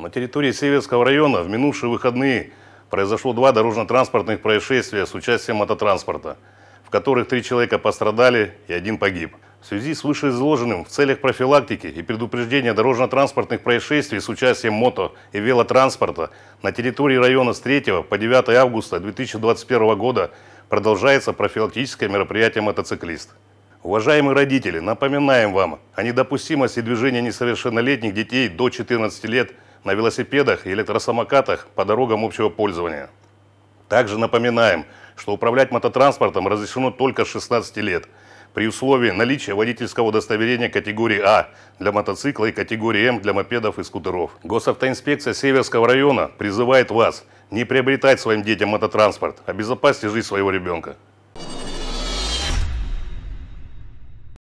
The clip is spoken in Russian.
На территории Северского района в минувшие выходные произошло два дорожно-транспортных происшествия с участием мототранспорта, в которых три человека пострадали и один погиб. В связи с вышеизложенным в целях профилактики и предупреждения дорожно-транспортных происшествий с участием мото- и велотранспорта на территории района с 3 по 9 августа 2021 года продолжается профилактическое мероприятие «Мотоциклист». Уважаемые родители, напоминаем вам о недопустимости движения несовершеннолетних детей до 14 лет – на велосипедах и электросамокатах по дорогам общего пользования. Также напоминаем, что управлять мототранспортом разрешено только с 16 лет при условии наличия водительского удостоверения категории А для мотоцикла и категории М для мопедов и скутеров. Госавтоинспекция Северского района призывает вас не приобретать своим детям мототранспорт, обезопасьте а жизнь своего ребенка.